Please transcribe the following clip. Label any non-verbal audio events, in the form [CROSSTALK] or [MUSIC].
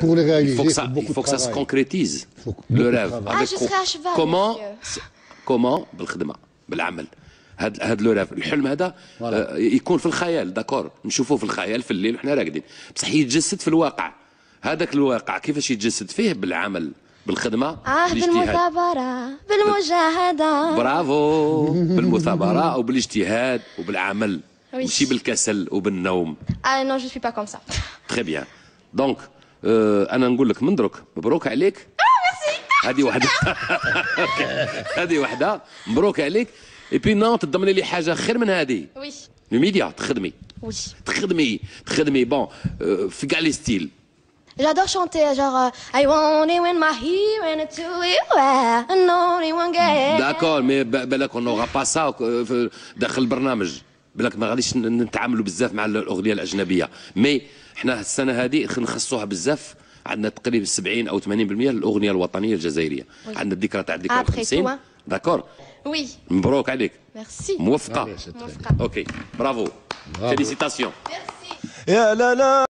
Pour les réaliser, il faut que ça, il faut que ça se concrétise, le rêve. Ah, je serai à cheval, comment, comment, بالخدمة, بالعمل. هاد هاد لو راف الحلم هذا آه، يكون في الخيال داكور نشوفوه في الخيال في الليل وحنا راقدين بصح يتجسد في الواقع هذاك الواقع كيفاش يتجسد فيه بالعمل بالخدمه آه بالمثابرة بالمجاهدة برافو [LAUGHS] بالمثابرة وبالاجتهاد وبالعمل ماشي بالكسل وبالنوم اه نو جو سوي با كوم سا تري بيان دونك آه، انا نقول لك من درك مبروك عليك هذه وحده [LAUGHS] هذه وحده مبروك عليك اي بي نو تضمني لي حاجه خير من هذه وي ميديا تخدمي وي تخدمي تخدمي بون آه، في كاع لي ستيل J'adore chanter, genre euh, I want it when my hero and to you and only one guy. D'accord, mais بالك on n'aura pas ça داخل euh, البرنامج. Euh, بلاك ما غاديش نتعاملوا بزاف مع الاغنيه الاجنبيه مي حنا السنه هذه نخصوها بزاف عندنا تقريبا 70 او 80% للاغنيه الوطنيه الجزائريه عندنا الذكرى تاع الذكرى 50 داكور وي مبروك عليك ميرسي موفقه موفقه اوكي برافو فيليسيتاسيون ميرسي يا لا لا